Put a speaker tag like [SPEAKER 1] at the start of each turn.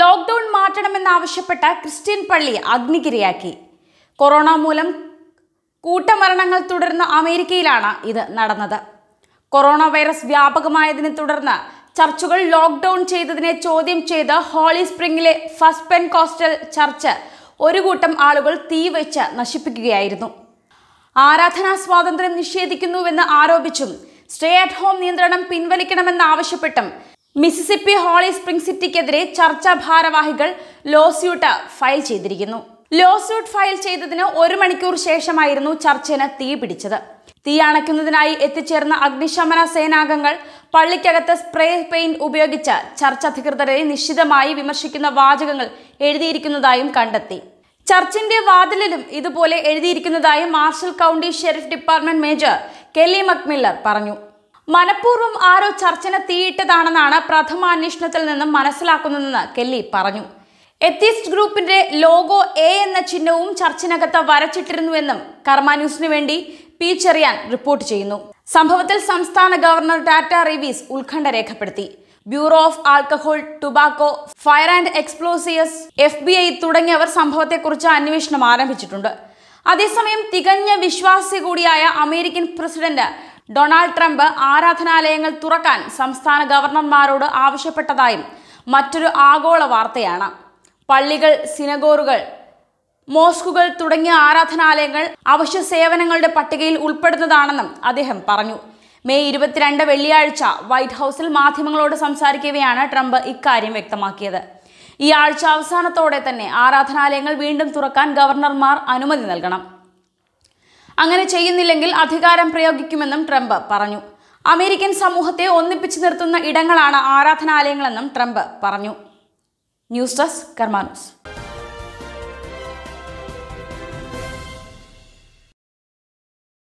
[SPEAKER 1] lockdown മാറ്റണമെന്നാവശ്യപ്പെട്ട Christian പള്ളി അഗ്നിക്കിരയാക്കി corona മൂലം കൂട്ടമരണങ്ങൾ തുടർന്ന അമേരിക്കയിലാണ് ഇത് നടന്നത് കൊറോണ വൈറസ് വ്യാപകമായതിനെ തുടർന്ന് ചർച്ചുകൾ ലോക്ക്ഡൌൺ ചെയ്തതിനെ ചോദ്യം ചെയ്ത് ഹോളി സ്പ്രിംഗിലെ പെൻ കോസ്റ്റൽ ചർച്ച് ഒരു കൂട്ടം ആളുകൾ തീ വെച്ച് നശിപ്പിക്കുകയായിരുന്നു ആരാധനാ സ്വാതന്ത്ര്യം നിഷേധിക്കുന്നുവെന്ന് ആരോപിച്ചും സ്റ്റേ അറ്റ് ഹോം നിയന്ത്രണം പിൻവലിക്കണമെന്നാവശ്യപ്പെട്ടും മിസിസിപ്പി ഹോളി സ്പ്രിംഗ് സിറ്റിക്കെതിരെ ചർച്ചാ ഭാരവാഹികൾ ലോസ്യൂട്ട് ഫയൽ ചെയ്തിരിക്കുന്നു ലോസ്യൂട്ട് ഫയൽ ചെയ്തതിന് ഒരു മണിക്കൂർ ശേഷമായിരുന്നു ചർച്ചിന് തീ പിടിച്ചത് തീ അണയ്ക്കുന്നതിനായി എത്തിച്ചേർന്ന അഗ്നിശമന സേനാംഗങ്ങൾ പള്ളിക്കകത്ത് സ്പ്രേ പെയിന്റ് ഉപയോഗിച്ച് ചർച്ച് അധികൃതരെ നിശ്ചിതമായി വിമർശിക്കുന്ന വാചകങ്ങൾ എഴുതിയിരിക്കുന്നതായും കണ്ടെത്തി ചർച്ചിന്റെ വാതിലിലും ഇതുപോലെ എഴുതിയിരിക്കുന്നതായി Marshall county sheriff department major Kelly McMiller പറഞ്ഞു മനഃപൂർവ്വം ആരോ ചർച്ചന തീയിട്ടതാണെന്നാണ് പ്രഥമ അന്വേഷണത്തിൽ നിന്നും മനസ്സിലാക്കുന്നതെന്ന് കെല്ലി പറഞ്ഞു എത്തിസ്റ്റ് ഗ്രൂപ്പിന്റെ ലോഗോ എ എന്ന ചിഹ്നവും ചർച്ചിനകത്ത് വരച്ചിട്ടിരുന്നുവെന്നും കർമ്മ ന്യൂസിനു വേണ്ടി പി ചെറിയാൻ റിപ്പോർട്ട് ചെയ്യുന്നു സംഭവത്തിൽ സംസ്ഥാന ഗവർണർ ടാറ്റ റിവീസ് ഉത്കണ്ഠ രേഖപ്പെടുത്തി bureau of alcohol tobacco fire and explosives F B I തുടങ്ങിയവർ സംഭവത്തെക്കുറിച്ച് അന്വേഷണം ആരംഭിച്ചിട്ടുണ്ട് അതേസമയം തികഞ്ഞ വിശ്വാസി കൂടിയായ അമേരിക്കൻ പ്രസിഡന്റ് ഡൊണാൾഡ് ട്രംപ് ആരാധനാലയങ്ങൾ തുറക്കാൻ സംസ്ഥാന ഗവർണർമാരോട് ആവശ്യപ്പെട്ടതായും മറ്റൊരു ആഗോള വാർത്തയാണ് പള്ളികൾ സിനഗോറുകൾ മോസ്കുകൾ തുടങ്ങിയ ആരാധനാലയങ്ങൾ അവശ്യ സേവനങ്ങളുടെ പട്ടികയിൽ ഉൾപ്പെടുന്നതാണെന്നും അദ്ദേഹം പറഞ്ഞു മെയ് ഇരുപത്തിരണ്ട് വെള്ളിയാഴ്ച വൈറ്റ് ഹൗസിൽ മാധ്യമങ്ങളോട് സംസാരിക്കവെയാണ് ട്രംപ് ഇക്കാര്യം വ്യക്തമാക്കിയത് ഈ ആഴ്ച അവസാനത്തോടെ തന്നെ ആരാധനാലയങ്ങൾ വീണ്ടും തുറക്കാൻ ഗവർണർമാർ അനുമതി നൽകണം അങ്ങനെ ചെയ്യുന്നില്ലെങ്കിൽ അധികാരം പ്രയോഗിക്കുമെന്നും ട്രംപ് പറഞ്ഞു അമേരിക്കൻ സമൂഹത്തെ ഒന്നിപ്പിച്ചു നിർത്തുന്ന ഇടങ്ങളാണ് ആരാധനാലയങ്ങളെന്നും ട്രംപ് പറഞ്ഞു ന്യൂസ് ഡെസ്ക് കർമാനൂസ്